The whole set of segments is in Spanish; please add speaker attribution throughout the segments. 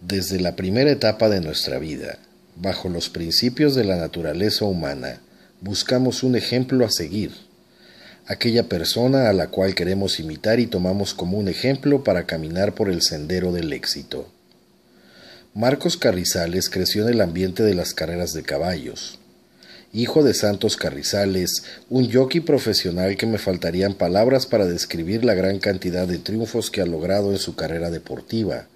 Speaker 1: desde la primera etapa de nuestra vida, bajo los principios de la naturaleza humana, buscamos un ejemplo a seguir, aquella persona a la cual queremos imitar y tomamos como un ejemplo para caminar por el sendero del éxito. Marcos Carrizales creció en el ambiente de las carreras de caballos. Hijo de Santos Carrizales, un jockey profesional que me faltarían palabras para describir la gran cantidad de triunfos que ha logrado en su carrera deportiva,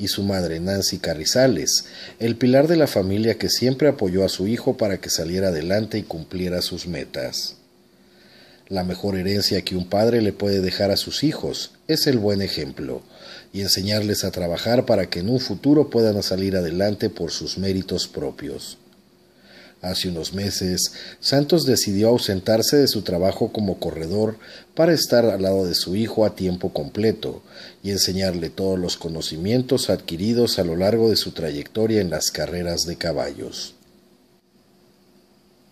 Speaker 1: y su madre Nancy Carrizales, el pilar de la familia que siempre apoyó a su hijo para que saliera adelante y cumpliera sus metas. La mejor herencia que un padre le puede dejar a sus hijos es el buen ejemplo y enseñarles a trabajar para que en un futuro puedan salir adelante por sus méritos propios. Hace unos meses, Santos decidió ausentarse de su trabajo como corredor para estar al lado de su hijo a tiempo completo y enseñarle todos los conocimientos adquiridos a lo largo de su trayectoria en las carreras de caballos.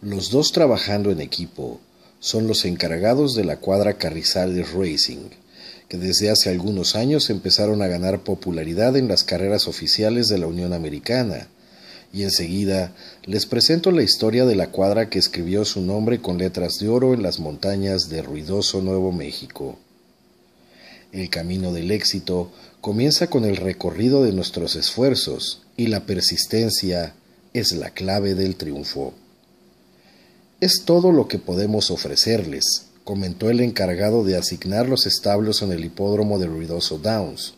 Speaker 1: Los dos trabajando en equipo son los encargados de la cuadra Carrizales Racing, que desde hace algunos años empezaron a ganar popularidad en las carreras oficiales de la Unión Americana y enseguida les presento la historia de la cuadra que escribió su nombre con letras de oro en las montañas de ruidoso Nuevo México. El camino del éxito comienza con el recorrido de nuestros esfuerzos y la persistencia es la clave del triunfo. Es todo lo que podemos ofrecerles, comentó el encargado de asignar los establos en el hipódromo de Ruidoso Downs,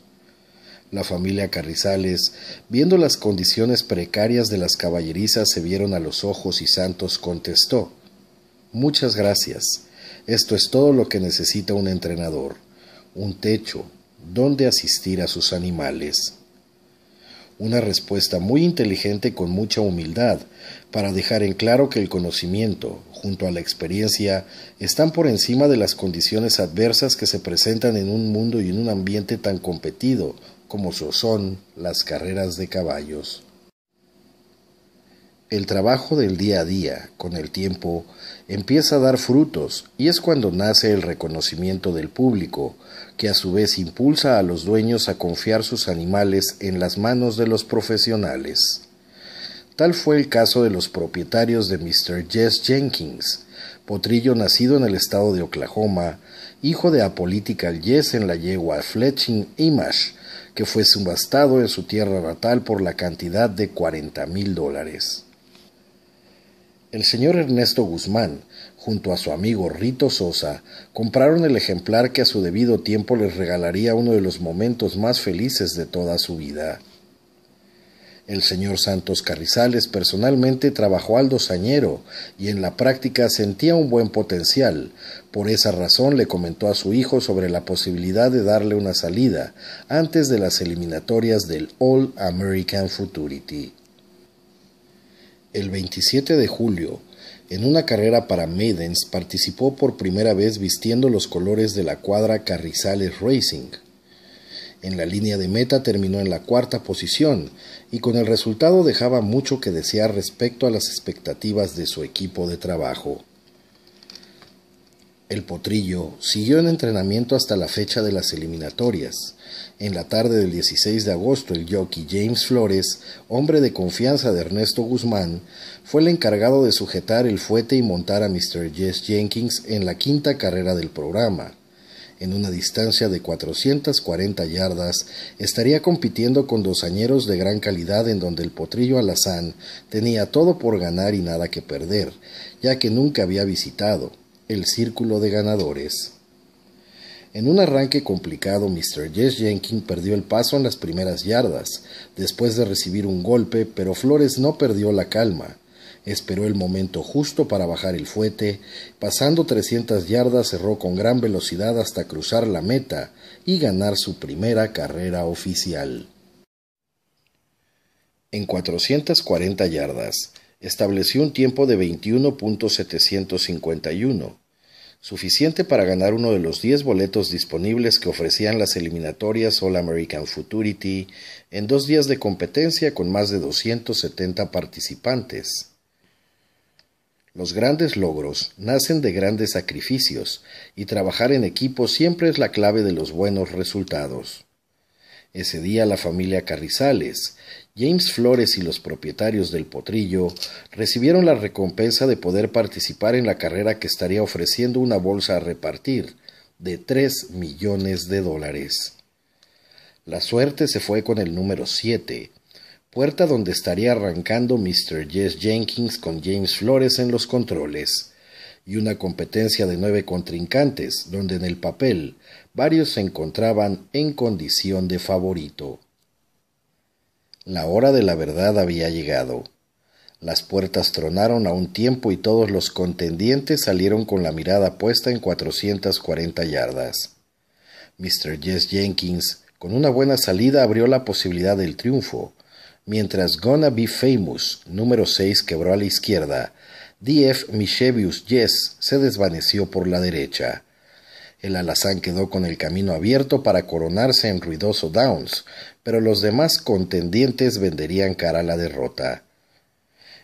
Speaker 1: la familia Carrizales, viendo las condiciones precarias de las caballerizas, se vieron a los ojos y Santos contestó Muchas gracias. Esto es todo lo que necesita un entrenador. Un techo, donde asistir a sus animales. Una respuesta muy inteligente con mucha humildad, para dejar en claro que el conocimiento, junto a la experiencia, están por encima de las condiciones adversas que se presentan en un mundo y en un ambiente tan competido, como son las carreras de caballos. El trabajo del día a día, con el tiempo, empieza a dar frutos y es cuando nace el reconocimiento del público, que a su vez impulsa a los dueños a confiar sus animales en las manos de los profesionales. Tal fue el caso de los propietarios de Mr. Jess Jenkins, potrillo nacido en el estado de Oklahoma, hijo de Apolitical Jess en la yegua Fletching Image, que fue subastado en su tierra natal por la cantidad de cuarenta mil dólares. El señor Ernesto Guzmán, junto a su amigo Rito Sosa, compraron el ejemplar que a su debido tiempo les regalaría uno de los momentos más felices de toda su vida. El señor Santos Carrizales personalmente trabajó al dosañero y en la práctica sentía un buen potencial. Por esa razón le comentó a su hijo sobre la posibilidad de darle una salida antes de las eliminatorias del All American Futurity. El 27 de julio, en una carrera para Maidens participó por primera vez vistiendo los colores de la cuadra Carrizales Racing. En la línea de meta terminó en la cuarta posición y con el resultado dejaba mucho que desear respecto a las expectativas de su equipo de trabajo. El potrillo siguió en entrenamiento hasta la fecha de las eliminatorias. En la tarde del 16 de agosto, el jockey James Flores, hombre de confianza de Ernesto Guzmán, fue el encargado de sujetar el fuete y montar a Mr. Jess Jenkins en la quinta carrera del programa en una distancia de 440 yardas, estaría compitiendo con dos añeros de gran calidad en donde el potrillo alazán tenía todo por ganar y nada que perder, ya que nunca había visitado el círculo de ganadores. En un arranque complicado, Mr. Jess Jenkins perdió el paso en las primeras yardas, después de recibir un golpe, pero Flores no perdió la calma. Esperó el momento justo para bajar el fuete, pasando 300 yardas cerró con gran velocidad hasta cruzar la meta y ganar su primera carrera oficial. En 440 yardas, estableció un tiempo de 21.751, suficiente para ganar uno de los 10 boletos disponibles que ofrecían las eliminatorias All American Futurity en dos días de competencia con más de 270 participantes. Los grandes logros nacen de grandes sacrificios y trabajar en equipo siempre es la clave de los buenos resultados. Ese día la familia Carrizales, James Flores y los propietarios del potrillo recibieron la recompensa de poder participar en la carrera que estaría ofreciendo una bolsa a repartir de 3 millones de dólares. La suerte se fue con el número 7, puerta donde estaría arrancando Mr. Jess Jenkins con James Flores en los controles, y una competencia de nueve contrincantes, donde en el papel varios se encontraban en condición de favorito. La hora de la verdad había llegado. Las puertas tronaron a un tiempo y todos los contendientes salieron con la mirada puesta en 440 yardas. Mr. Jess Jenkins, con una buena salida, abrió la posibilidad del triunfo, mientras Gonna Be Famous número 6 quebró a la izquierda, DF mishevius Yes se desvaneció por la derecha. El alazán quedó con el camino abierto para coronarse en ruidoso Downs, pero los demás contendientes venderían cara a la derrota.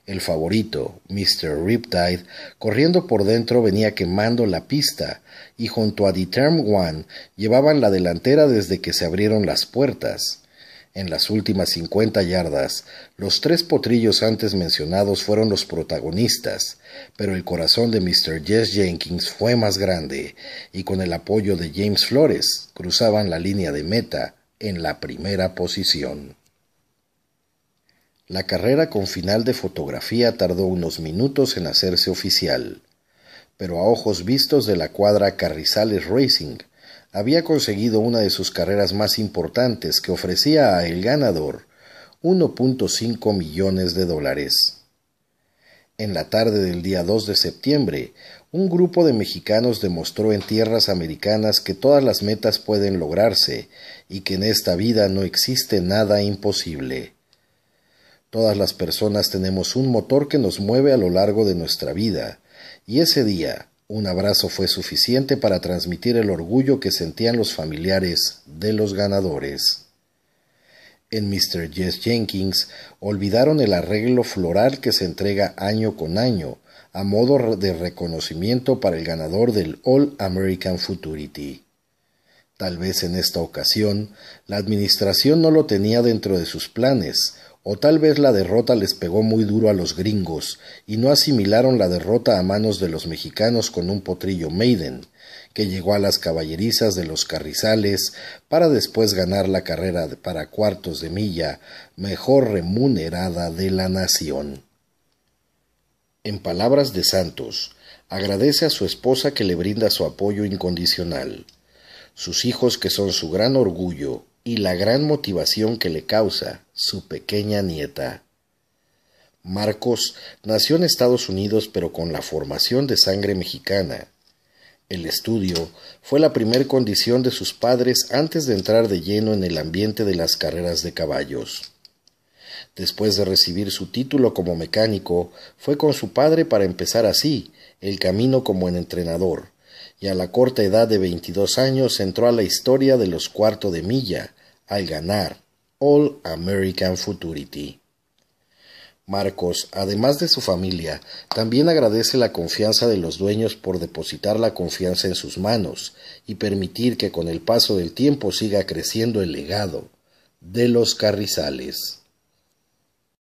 Speaker 1: El favorito, Mr. Riptide, corriendo por dentro venía quemando la pista, y junto a Determ One llevaban la delantera desde que se abrieron las puertas. En las últimas 50 yardas, los tres potrillos antes mencionados fueron los protagonistas, pero el corazón de Mr. Jess Jenkins fue más grande y con el apoyo de James Flores cruzaban la línea de meta en la primera posición. La carrera con final de fotografía tardó unos minutos en hacerse oficial, pero a ojos vistos de la cuadra Carrizales Racing, había conseguido una de sus carreras más importantes que ofrecía a el ganador 1.5 millones de dólares. En la tarde del día 2 de septiembre, un grupo de mexicanos demostró en tierras americanas que todas las metas pueden lograrse y que en esta vida no existe nada imposible. Todas las personas tenemos un motor que nos mueve a lo largo de nuestra vida, y ese día, un abrazo fue suficiente para transmitir el orgullo que sentían los familiares de los ganadores. En Mr. Jess Jenkins olvidaron el arreglo floral que se entrega año con año a modo de reconocimiento para el ganador del All American Futurity. Tal vez en esta ocasión la administración no lo tenía dentro de sus planes, o tal vez la derrota les pegó muy duro a los gringos y no asimilaron la derrota a manos de los mexicanos con un potrillo Maiden, que llegó a las caballerizas de los carrizales para después ganar la carrera para cuartos de milla mejor remunerada de la nación. En palabras de Santos, agradece a su esposa que le brinda su apoyo incondicional, sus hijos que son su gran orgullo, y la gran motivación que le causa su pequeña nieta. Marcos nació en Estados Unidos pero con la formación de sangre mexicana. El estudio fue la primer condición de sus padres antes de entrar de lleno en el ambiente de las carreras de caballos. Después de recibir su título como mecánico, fue con su padre para empezar así el camino como entrenador, y a la corta edad de 22 años entró a la historia de los cuartos de milla, al ganar All American Futurity. Marcos, además de su familia, también agradece la confianza de los dueños por depositar la confianza en sus manos y permitir que con el paso del tiempo siga creciendo el legado de los carrizales.